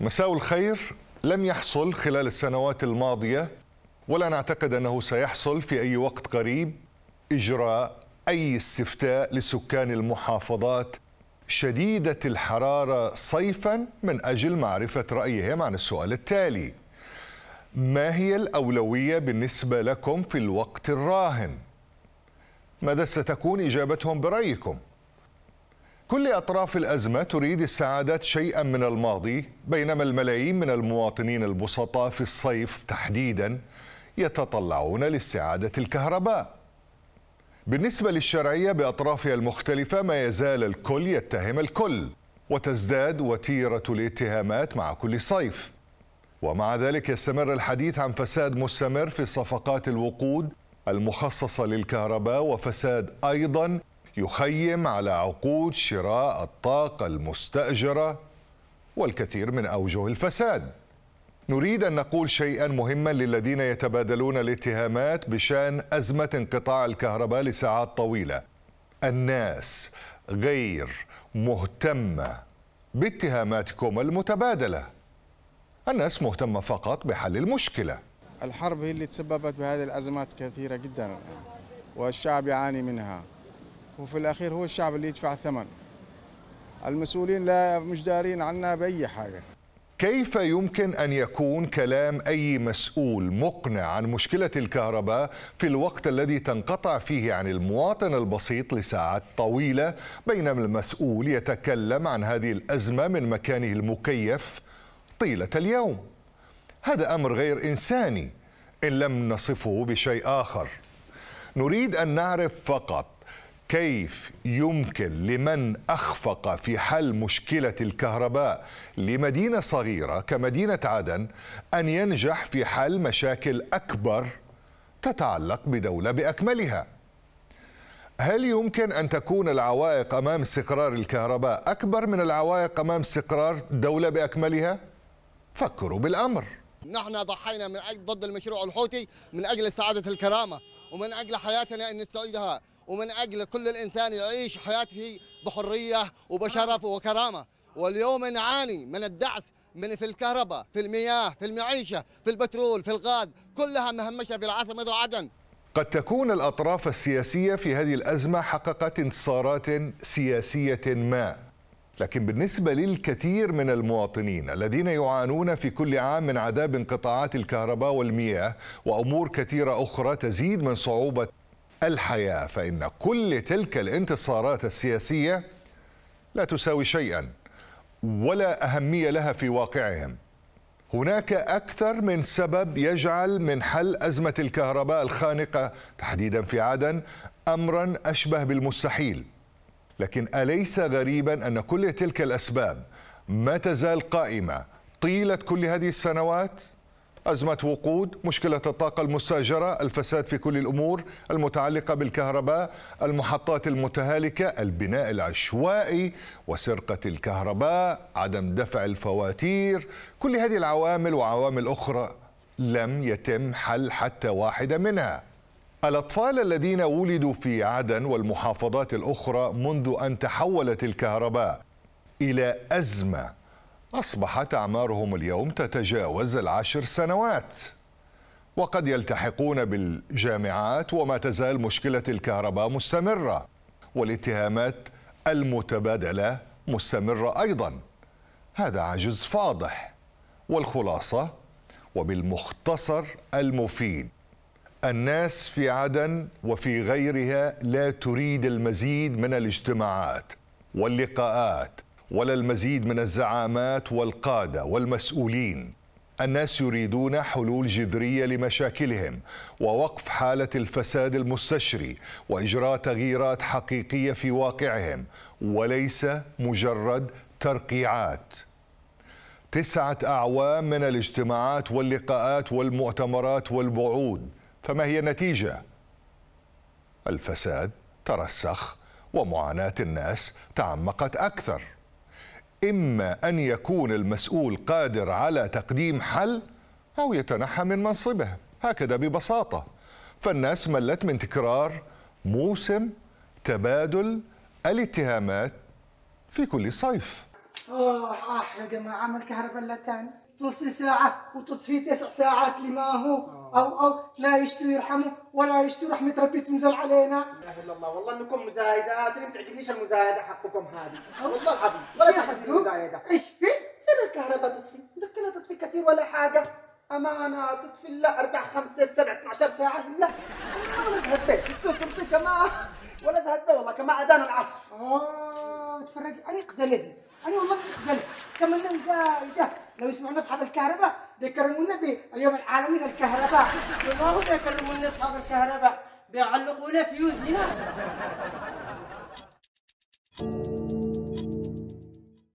مساء الخير لم يحصل خلال السنوات الماضية ولا نعتقد أنه سيحصل في أي وقت قريب إجراء أي استفتاء لسكان المحافظات شديدة الحرارة صيفا من أجل معرفة رأيهم عن السؤال التالي ما هي الأولوية بالنسبة لكم في الوقت الراهن؟ ماذا ستكون إجابتهم برأيكم؟ كل أطراف الأزمة تريد السعادة شيئا من الماضي بينما الملايين من المواطنين البسطاء في الصيف تحديدا يتطلعون لاستعادة الكهرباء بالنسبة للشرعية بأطرافها المختلفة ما يزال الكل يتهم الكل وتزداد وتيرة الاتهامات مع كل صيف ومع ذلك يستمر الحديث عن فساد مستمر في صفقات الوقود المخصصة للكهرباء وفساد أيضا يخيم على عقود شراء الطاقة المستأجرة والكثير من أوجه الفساد نريد أن نقول شيئا مهما للذين يتبادلون الاتهامات بشان أزمة انقطاع الكهرباء لساعات طويلة الناس غير مهتمة باتهاماتكم المتبادلة الناس مهتمة فقط بحل المشكلة الحرب هي اللي تسببت بهذه الأزمات كثيرة جدا والشعب يعاني منها وفي الأخير هو الشعب اللي يدفع الثمن المسؤولين لا مش دارين عنا بأي حاجة كيف يمكن أن يكون كلام أي مسؤول مقنع عن مشكلة الكهرباء في الوقت الذي تنقطع فيه عن المواطن البسيط لساعات طويلة بينما المسؤول يتكلم عن هذه الأزمة من مكانه المكيف طيلة اليوم هذا أمر غير إنساني إن لم نصفه بشيء آخر نريد أن نعرف فقط كيف يمكن لمن اخفق في حل مشكله الكهرباء لمدينه صغيره كمدينه عدن ان ينجح في حل مشاكل اكبر تتعلق بدوله باكملها هل يمكن ان تكون العوائق امام استقرار الكهرباء اكبر من العوائق امام استقرار دوله باكملها فكروا بالامر نحن ضحينا من اجل ضد المشروع الحوثي من اجل سعاده الكرامه ومن اجل حياتنا ان نستعيدها ومن أجل كل الإنسان يعيش حياته بحرية وبشرف وكرامة واليوم نعاني من الدعس من في الكهرباء في المياه في المعيشة في البترول في الغاز كلها مهمشة في العاصمة عدن قد تكون الأطراف السياسية في هذه الأزمة حققت انتصارات سياسية ما لكن بالنسبة للكثير من المواطنين الذين يعانون في كل عام من عذاب انقطاعات الكهرباء والمياه وأمور كثيرة أخرى تزيد من صعوبة الحياة فإن كل تلك الانتصارات السياسية لا تساوي شيئا ولا أهمية لها في واقعهم هناك أكثر من سبب يجعل من حل أزمة الكهرباء الخانقة تحديدا في عدن أمرا أشبه بالمستحيل لكن أليس غريبا أن كل تلك الأسباب ما تزال قائمة طيلة كل هذه السنوات؟ أزمة وقود مشكلة الطاقة المستأجرة الفساد في كل الأمور المتعلقة بالكهرباء المحطات المتهالكة البناء العشوائي وسرقة الكهرباء عدم دفع الفواتير كل هذه العوامل وعوامل أخرى لم يتم حل حتى واحدة منها الأطفال الذين ولدوا في عدن والمحافظات الأخرى منذ أن تحولت الكهرباء إلى أزمة أصبحت أعمارهم اليوم تتجاوز العشر سنوات وقد يلتحقون بالجامعات وما تزال مشكلة الكهرباء مستمرة والاتهامات المتبادلة مستمرة أيضا هذا عجز فاضح والخلاصة وبالمختصر المفيد الناس في عدن وفي غيرها لا تريد المزيد من الاجتماعات واللقاءات ولا المزيد من الزعامات والقادة والمسؤولين الناس يريدون حلول جذريه لمشاكلهم ووقف حاله الفساد المستشري واجراء تغييرات حقيقيه في واقعهم وليس مجرد ترقيعات تسعه اعوام من الاجتماعات واللقاءات والمؤتمرات والوعود فما هي النتيجه الفساد ترسخ ومعاناه الناس تعمقت اكثر إما أن يكون المسؤول قادر على تقديم حل أو يتنحى من منصبه هكذا ببساطة فالناس ملت من تكرار موسم تبادل الاتهامات في كل صيف اه احلى جماعه ما الكهرباء الا تاني تلصي ساعة وتطفي تسع ساعات لما هو آه. أو أو لا يشتو يرحمه ولا يشتو رحمة ربي تنزل علينا. لا إله إلا الله والله إنكم مزايدات أنا ما تعجبنيش المزايدة حقكم هذه والله العظيم ولا تعجبني المزايدة. إيش في؟ فين الكهرباء تطفي؟ ذكرها تطفي كثير ولا حاجة. أمانة تطفي لا أربع خمسة سبعة 12 ساعة لا ولا زهد بيت كما ولا زهد بيت والله كما أذان العصر. آه تفرج أنا قزلتني. انا والله بنخزلك اتمنى زايده لو يسمعون اصحاب الكهرباء بيكرمونا باليوم العالمي للكهرباء والله بيكرمونا اصحاب الكهرباء بيعلقونا فيوزنا